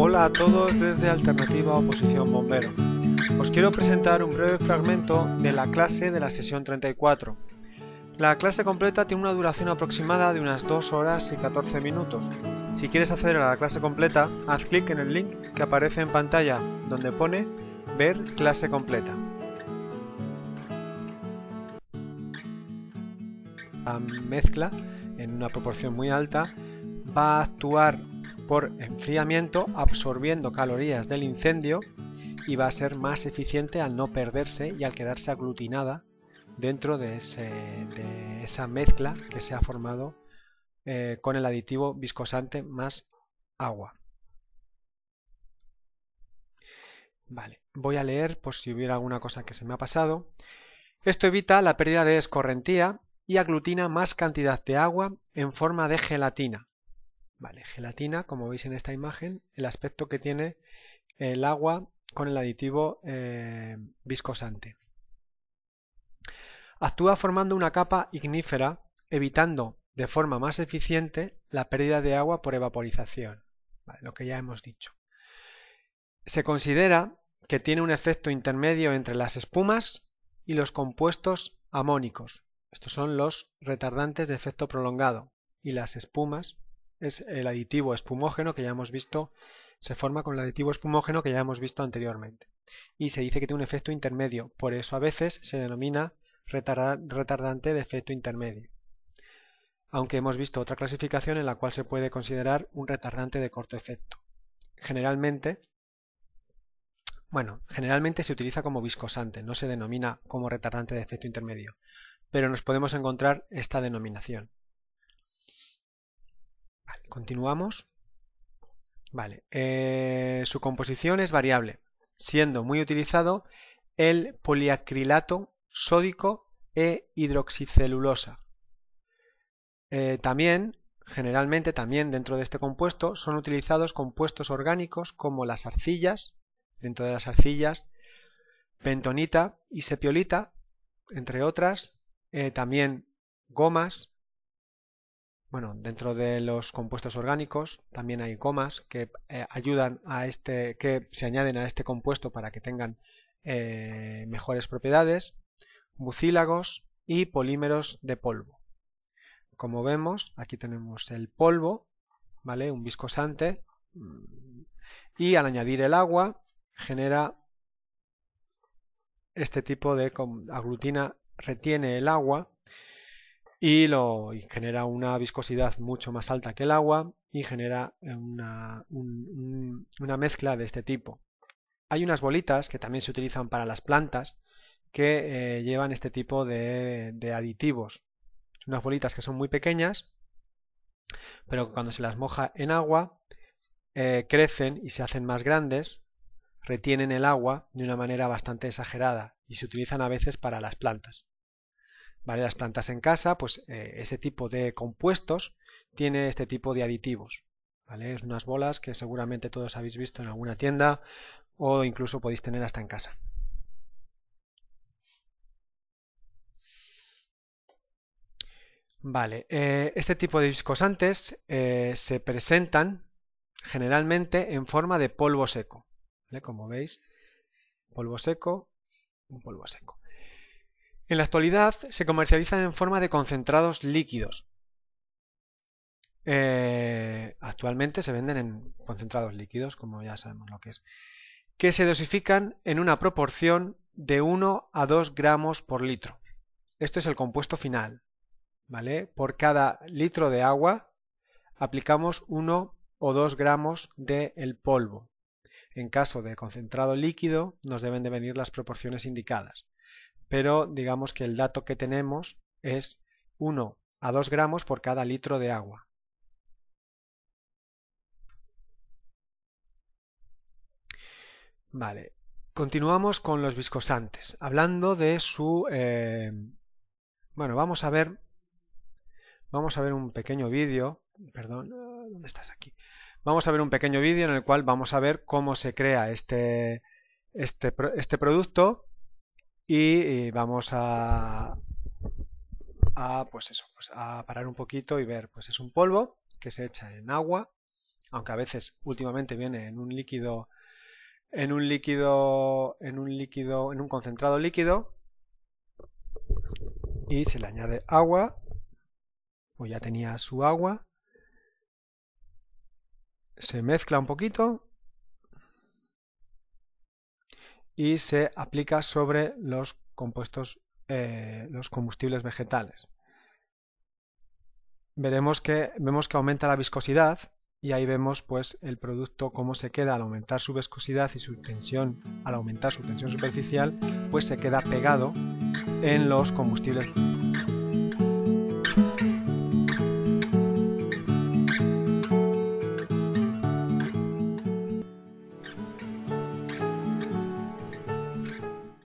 Hola a todos desde Alternativa Oposición Bombero. Os quiero presentar un breve fragmento de la clase de la sesión 34. La clase completa tiene una duración aproximada de unas 2 horas y 14 minutos. Si quieres acceder a la clase completa, haz clic en el link que aparece en pantalla donde pone Ver clase completa. La mezcla, en una proporción muy alta, va a actuar por enfriamiento absorbiendo calorías del incendio y va a ser más eficiente al no perderse y al quedarse aglutinada dentro de, esa mezcla que se ha formado eh, con el aditivo viscosante más agua. Vale, voy a leer por si hubiera alguna cosa que se me ha pasado. Esto evita la pérdida de escorrentía y aglutina más cantidad de agua en forma de gelatina, Vale, gelatina, como veis en esta imagen, el aspecto que tiene el agua con el aditivo eh, viscosante. Actúa formando una capa ignífera, evitando de forma más eficiente la pérdida de agua por evaporización, lo que ya hemos dicho. Se considera que tiene un efecto intermedio entre las espumas y los compuestos amónicos. Estos son los retardantes de efecto prolongado y las espumas es el aditivo espumógeno que ya hemos visto, se forma con el aditivo espumógeno que ya hemos visto anteriormente. Y se dice que tiene un efecto intermedio, por eso a veces se denomina retardante de efecto intermedio. Aunque hemos visto otra clasificación en la cual se puede considerar un retardante de corto efecto. Generalmente, bueno, generalmente se utiliza como viscosante, no se denomina como retardante de efecto intermedio, pero nos podemos encontrar esta denominación. Continuamos. Vale. Eh, su composición es variable, siendo muy utilizado el poliacrilato sódico e hidroxicelulosa. Eh, también, generalmente también dentro de este compuesto, son utilizados compuestos orgánicos como las arcillas, dentro de las arcillas, bentonita y sepiolita, entre otras, eh, también gomas, bueno, dentro de los compuestos orgánicos también hay comas que eh, ayudan a este, que se añaden a este compuesto para que tengan eh, mejores propiedades, mucílagos y polímeros de polvo. Como vemos, aquí tenemos el polvo, ¿vale? Un viscosante mm, y al añadir el agua genera este tipo de aglutina, retiene el agua y, lo, genera una viscosidad mucho más alta que el agua y genera eh, una, mezcla de este tipo. Hay unas bolitas que también se utilizan para las plantas que eh, llevan este tipo de, aditivos. unas bolitas que son muy pequeñas, pero cuando se las moja en agua eh, crecen y se hacen más grandes, retienen el agua de una manera bastante exagerada y se utilizan a veces para las plantas. Las plantas en casa, pues eh, ese tipo de compuestos tiene este tipo de aditivos. ¿vale? Es unas bolas que seguramente todos habéis visto en alguna tienda o incluso podéis tener hasta en casa. Vale, eh, este tipo de viscosantes eh, se presentan generalmente en forma de polvo seco. ¿vale? Como veis, polvo seco, un polvo seco. En la actualidad se comercializan en forma de concentrados líquidos. Eh, actualmente se venden en concentrados líquidos, como ya sabemos lo que es, que se dosifican en una proporción de 1 a 2 gramos por litro. Este es el compuesto final. ¿vale? Por cada litro de agua aplicamos 1 o 2 gramos del de polvo. En caso de concentrado líquido nos deben de venir las proporciones indicadas pero digamos que el dato que tenemos es 1 a 2 gramos por cada litro de agua. Vale, continuamos con los viscosantes, hablando de su... Eh, bueno, vamos a ver... Vamos a ver un pequeño vídeo, perdón, ¿dónde estás aquí? Vamos a ver un pequeño vídeo en el cual vamos a ver cómo se crea este, este, este producto y eh, vamos a, pues eso, pues a parar un poquito y ver, pues es un polvo que se echa en agua, aunque a veces últimamente viene en un líquido en un líquido en un líquido en un concentrado líquido y se le añade agua o ya tenía su agua se mezcla un poquito y se aplica sobre los compuestos, eh, los combustibles vegetales. Veremos que, vemos que aumenta la viscosidad y ahí vemos pues el producto cómo se queda al aumentar su viscosidad y su tensión, al aumentar su tensión superficial, pues se queda pegado en los combustibles